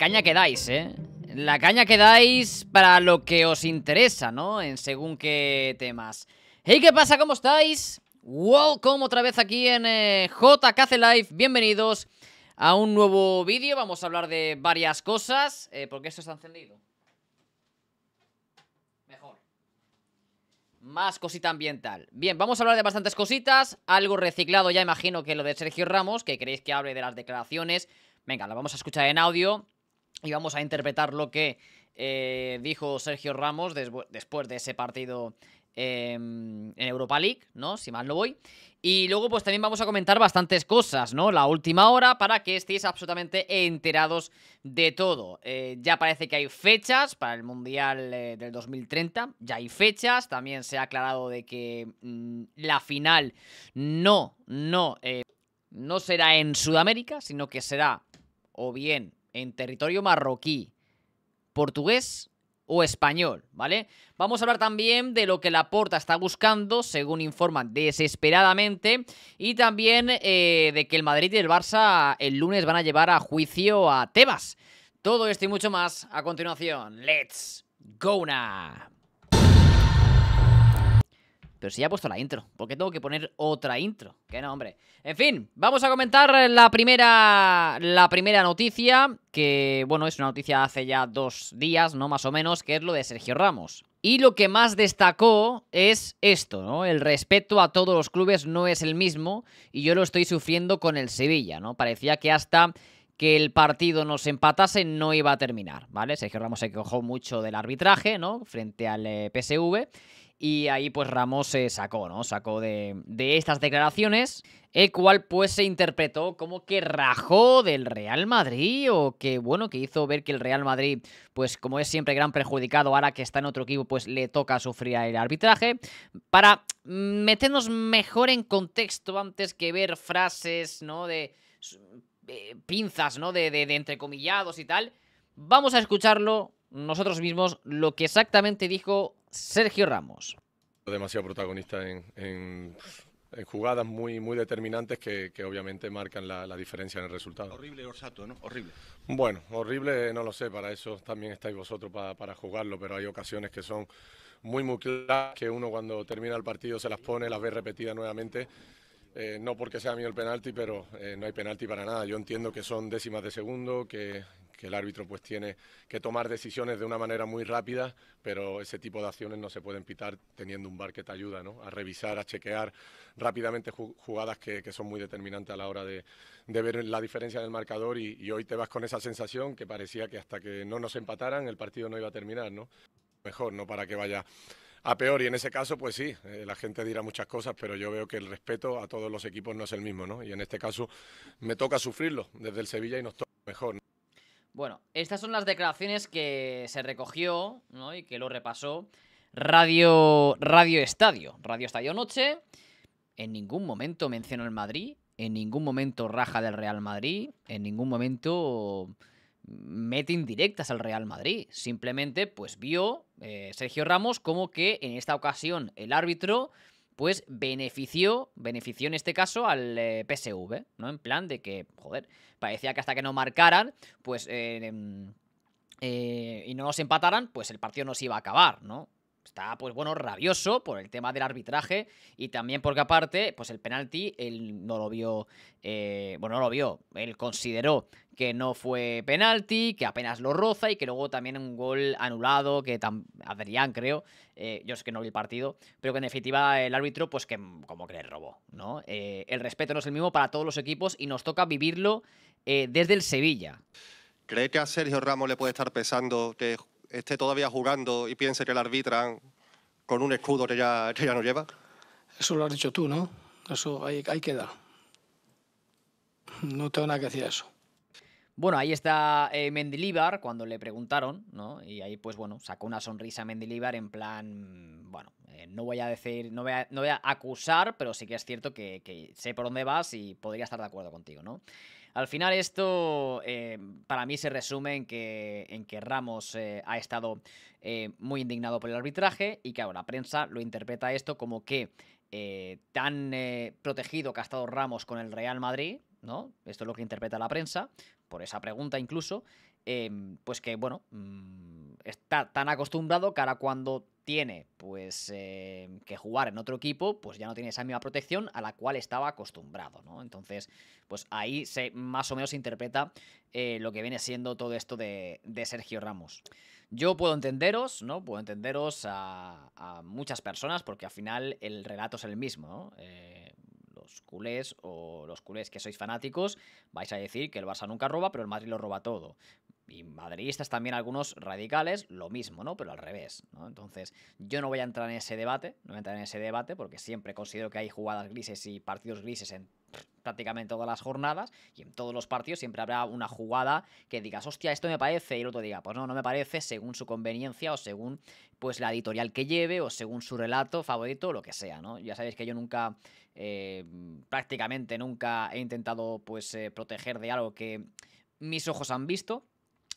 caña que dais, ¿eh? La caña que dais para lo que os interesa, ¿no? En según qué temas. Hey, ¿qué pasa? ¿Cómo estáis? Welcome otra vez aquí en eh, JKC Live. Bienvenidos a un nuevo vídeo. Vamos a hablar de varias cosas. Eh, ¿Por porque esto está encendido. Mejor. Más cosita ambiental. Bien, vamos a hablar de bastantes cositas. Algo reciclado, ya imagino que lo de Sergio Ramos, que queréis que hable de las declaraciones. Venga, la vamos a escuchar en audio y vamos a interpretar lo que eh, dijo Sergio Ramos después de ese partido em, en Europa League, ¿no? Si mal no voy. Y luego, pues también vamos a comentar bastantes cosas, ¿no? La última hora para que estéis absolutamente enterados de todo. Eh, ya parece que hay fechas para el Mundial eh, del 2030, ya hay fechas, también se ha aclarado de que mm, la final no, no, no será en Sudamérica, sino que será o bien en territorio marroquí, portugués o español, ¿vale? Vamos a hablar también de lo que Laporta está buscando, según informan desesperadamente, y también eh, de que el Madrid y el Barça el lunes van a llevar a juicio a Tebas. Todo esto y mucho más a continuación. ¡Let's go now! Pero si ya he puesto la intro, ¿por qué tengo que poner otra intro? qué no, hombre. En fin, vamos a comentar la primera, la primera noticia, que bueno, es una noticia de hace ya dos días, ¿no? Más o menos, que es lo de Sergio Ramos. Y lo que más destacó es esto, ¿no? El respeto a todos los clubes no es el mismo y yo lo estoy sufriendo con el Sevilla, ¿no? Parecía que hasta que el partido nos empatase no iba a terminar, ¿vale? Sergio Ramos se quejó mucho del arbitraje, ¿no? Frente al eh, PSV y ahí pues Ramos se sacó, ¿no? Sacó de, estas declaraciones, el cual pues se interpretó como que rajó del Real Madrid o que bueno, que hizo ver que el Real Madrid pues como es siempre gran perjudicado ahora que está en otro equipo pues le toca sufrir el arbitraje. Para meternos mejor en contexto antes que ver frases, ¿no? De, eh, pinzas, ¿no? De, de, de entrecomillados y tal. Vamos a escucharlo nosotros mismos lo que exactamente dijo Sergio Ramos. Demasiado protagonista en, jugadas muy, muy determinantes que, obviamente marcan la, diferencia en el resultado. Horrible Orsato, ¿no? Horrible. Bueno, horrible no lo sé, para eso también estáis vosotros para jugarlo, pero hay ocasiones que son muy, muy claras, que uno cuando termina el partido se las pone, las ve repetidas nuevamente eh, no porque sea mío el penalti, pero eh, no hay penalti para nada. Yo entiendo que son décimas de segundo, que, el árbitro pues tiene que tomar decisiones de una manera muy rápida, pero ese tipo de acciones no se pueden pitar teniendo un bar que te ayuda ¿no? a revisar, a chequear rápidamente jugadas que, son muy determinantes a la hora de, ver la diferencia del marcador y, hoy te vas con esa sensación que parecía que hasta que no nos empataran el partido no iba a terminar. ¿no? Mejor, no para que vaya a peor. Y en ese caso, pues sí, eh, la gente dirá muchas cosas, pero yo veo que el respeto a todos los equipos no es el mismo, ¿no? Y en este caso me toca sufrirlo desde el Sevilla y nos toca mejor. Bueno, estas son las declaraciones que se recogió ¿no? y que lo repasó Radio, Radio Estadio. Radio Estadio Noche. En ningún momento menciona el Madrid, en ningún momento raja del Real Madrid, en ningún momento mete indirectas al Real Madrid. Simplemente, pues vio eh, Sergio Ramos como que en esta ocasión el árbitro, pues benefició, benefició en este caso al eh, PSV, ¿no? En plan de que, joder, parecía que hasta que no marcaran, pues... Eh, em, y no nos empataran, pues el partido no se iba a acabar, ¿no? está, pues bueno, rabioso por el tema del arbitraje y también porque aparte, pues el penalti, él no lo vio, eh, bueno, no lo vio, él consideró que no fue penalti, que apenas lo roza y que luego también un gol anulado que Adrián creo, eh, yo sé que no vi el partido, pero que en definitiva el árbitro pues que como que le robó, ¿no? Eh, el respeto no es el mismo para todos los equipos y nos toca vivirlo desde el Sevilla. ¿Cree que a Sergio Ramos le puede estar pesando que esté todavía jugando y piense que la arbitran con un escudo que ya, ya no lleva? Eso lo has dicho tú, ¿no? Eso hay que dar. No tengo nada que decir eso. Bueno, ahí está eh, Mendilibar cuando le preguntaron, ¿no? Y ahí, pues bueno, sacó una sonrisa Mendilibar en plan, mm, bueno, eh, no voy a decir, no voy a, no voy a, acusar, pero sí que es cierto que, sé por dónde vas y podría estar de acuerdo contigo, ¿no? Al final esto eh, para mí se resume en que, en que Ramos ha estado muy indignado por el arbitraje y que ahora la prensa lo interpreta esto como que tan protegido que ha estado Ramos con el Real Madrid, ¿no? Esto es lo que interpreta la prensa, por esa pregunta incluso, em, pues que, bueno, mm, está tan acostumbrado que ahora cuando tiene pues em, que jugar en otro equipo, pues ya no tiene esa misma protección a la cual estaba acostumbrado, ¿no? Entonces, pues ahí se, más o menos se interpreta eh, lo que viene siendo todo esto de, Sergio Ramos. Yo puedo entenderos, ¿no? Puedo entenderos a, muchas personas porque al final el relato es el mismo, ¿no? Eh, culés o los culés que sois fanáticos, vais a decir que el Barça nunca roba, pero el Madrid lo roba todo. Y madridistas también algunos radicales, lo mismo, ¿no? Pero al revés, ¿no? Entonces, yo no voy a entrar en ese debate, no voy a entrar en ese debate porque siempre considero que hay jugadas grises y partidos grises en prácticamente todas las jornadas y en todos los partidos siempre habrá una jugada que digas, hostia, esto me parece, y el otro diga, pues no, no me parece, según su conveniencia o según pues la editorial que lleve o según su relato favorito o lo que sea, ¿no? Ya sabéis que yo nunca, eh, prácticamente nunca he intentado pues eh, proteger de algo que mis ojos han visto,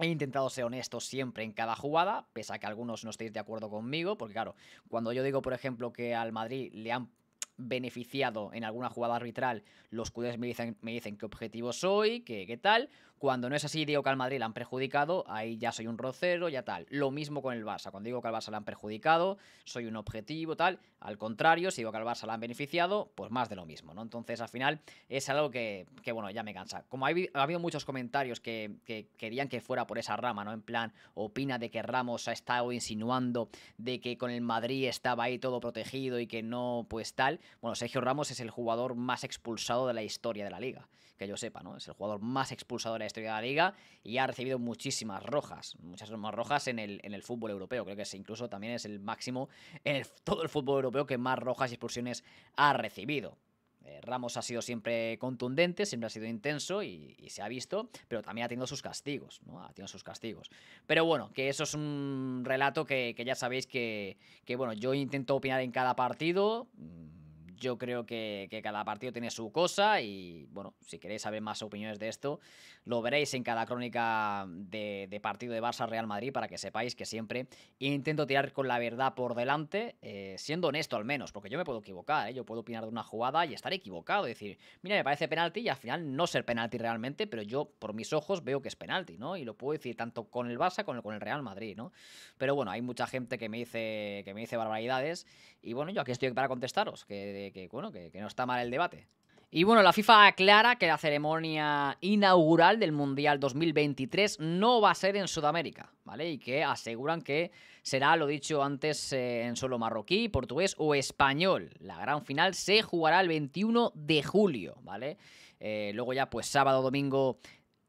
He intentado ser honesto siempre en cada jugada, pese a que algunos no estéis de acuerdo conmigo, porque claro, cuando yo digo, por ejemplo, que al Madrid le han beneficiado en alguna jugada arbitral, los QDs me dicen, me dicen qué objetivo soy, qué, qué tal. Cuando no es así, digo que al Madrid la han perjudicado, ahí ya soy un rocero, ya tal. Lo mismo con el Barça. Cuando digo que al Barça la han perjudicado, soy un objetivo, tal. Al contrario, si digo que al Barça la han beneficiado, pues más de lo mismo, ¿no? Entonces, al final, es algo que, bueno, ya me cansa. Como ha habido muchos comentarios que, que querían que fuera por esa rama, ¿no? En plan, opina de que Ramos ha estado insinuando de que con el Madrid estaba ahí todo protegido y que no, pues tal bueno, Sergio Ramos es el jugador más expulsado de la historia de la liga, que yo sepa, ¿no? Es el jugador más expulsado de la historia de la liga y ha recibido muchísimas rojas, muchas más rojas en el, en el fútbol europeo. Creo que incluso también es el máximo en todo el fútbol europeo que más rojas y expulsiones ha recibido. Eh, Ramos ha sido siempre contundente, siempre ha sido intenso y, se ha visto, pero también ha tenido sus castigos, ¿no? Ha tenido sus castigos. Pero bueno, que eso es un relato que, ya sabéis que, bueno, yo intento opinar en cada partido. Mm, yo creo que, cada partido tiene su cosa y bueno, si queréis saber más opiniones de esto, lo veréis en cada crónica de, partido de Barça-Real Madrid para que sepáis que siempre intento tirar con la verdad por delante, eh, siendo honesto al menos, porque yo me puedo equivocar, ¿eh? yo puedo opinar de una jugada y estar equivocado, decir, mira, me parece penalti y al final no ser penalti realmente, pero yo por mis ojos veo que es penalti, ¿no? Y lo puedo decir tanto con el Barça como con el Real Madrid, ¿no? Pero bueno, hay mucha gente que me dice, que me dice barbaridades y bueno, yo aquí estoy para contestaros, que que, bueno, que, no está mal el debate. Y bueno, la FIFA aclara que la ceremonia inaugural del Mundial 2023 no va a ser en Sudamérica, ¿vale? Y que aseguran que será, lo dicho antes, eh, en solo marroquí, portugués o español. La gran final se jugará el 21 de julio, ¿vale? Eh, luego ya, pues sábado, domingo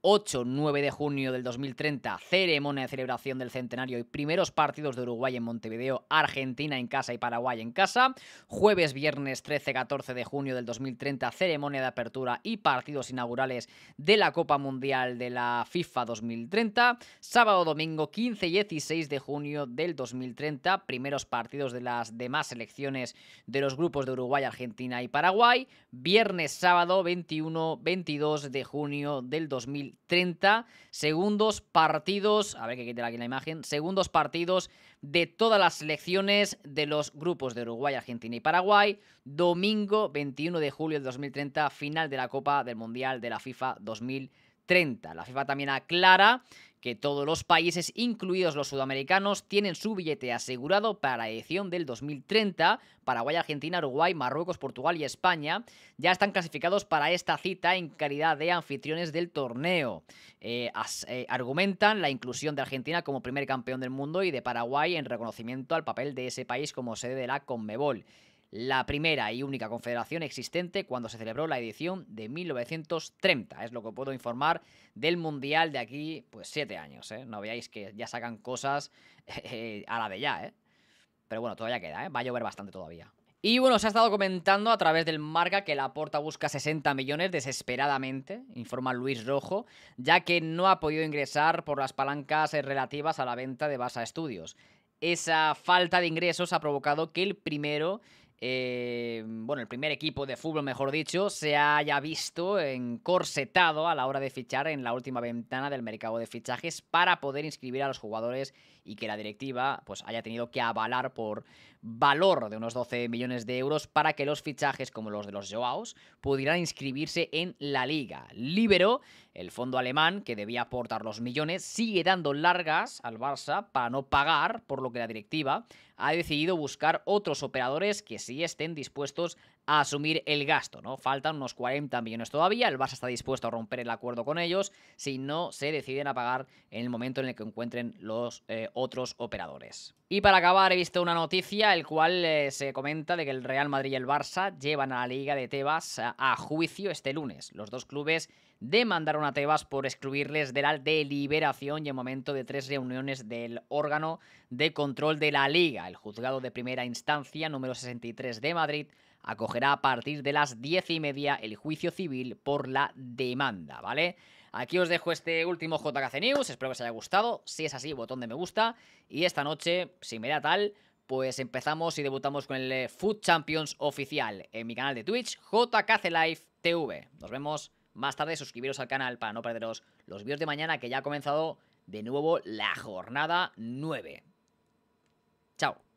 8-9 de junio del 2030, ceremonia de celebración del centenario y primeros partidos de Uruguay en Montevideo, Argentina en casa y Paraguay en casa. Jueves, viernes 13-14 de junio del 2030, ceremonia de apertura y partidos inaugurales de la Copa Mundial de la FIFA 2030. Sábado, domingo 15 y 16 de junio del 2030, primeros partidos de las demás selecciones de los grupos de Uruguay, Argentina y Paraguay. Viernes, sábado 21-22 de junio del 2030. 30 segundos partidos, a ver que quitar aquí la imagen, segundos partidos de todas las selecciones de los grupos de Uruguay, Argentina y Paraguay. Domingo 21 de julio de 2030, final de la Copa del Mundial de la FIFA 2000. La FIFA también aclara que todos los países, incluidos los sudamericanos, tienen su billete asegurado para la edición del 2030. Paraguay, Argentina, Uruguay, Marruecos, Portugal y España ya están clasificados para esta cita en calidad de anfitriones del torneo. Eh, eh, argumentan la inclusión de Argentina como primer campeón del mundo y de Paraguay en reconocimiento al papel de ese país como sede de la Conmebol la primera y única confederación existente cuando se celebró la edición de 1930. Es lo que puedo informar del Mundial de aquí, pues siete años. ¿eh? No veáis que ya sacan cosas eh, a la de ya. ¿eh? Pero bueno, todavía queda, ¿eh? va a llover bastante todavía. Y bueno, se ha estado comentando a través del marca que la porta busca 60 millones desesperadamente, informa Luis Rojo, ya que no ha podido ingresar por las palancas relativas a la venta de Basa Studios. Esa falta de ingresos ha provocado que el primero eh, bueno, el primer equipo de fútbol, mejor dicho, se haya visto encorsetado a la hora de fichar en la última ventana del mercado de fichajes para poder inscribir a los jugadores y que la directiva pues, haya tenido que avalar por valor de unos 12 millones de euros para que los fichajes como los de los Joaos pudieran inscribirse en la liga. Libero, el fondo alemán que debía aportar los millones, sigue dando largas al Barça para no pagar, por lo que la directiva ha decidido buscar otros operadores que sí estén dispuestos a asumir el gasto, ¿no? Faltan unos 40 millones todavía, el Barça está dispuesto a romper el acuerdo con ellos si no se deciden a pagar en el momento en el que encuentren los eh, otros operadores. Y para acabar he visto una noticia el cual eh, se comenta de que el Real Madrid y el Barça llevan a la Liga de Tebas a, juicio este lunes. Los dos clubes demandaron a Tebas por excluirles de la deliberación y en momento de tres reuniones del órgano de control de la liga. El juzgado de primera instancia número 63 de Madrid acogerá a partir de las diez y media el juicio civil por la demanda, ¿vale? Aquí os dejo este último JKC News, espero que os haya gustado, si es así, botón de me gusta, y esta noche, si me da tal, pues empezamos y debutamos con el eh, Food Champions oficial en mi canal de Twitch, JKC Live TV. Nos vemos más tarde, suscribiros al canal para no perderos los vídeos de mañana que ya ha comenzado de nuevo la jornada 9. Chao.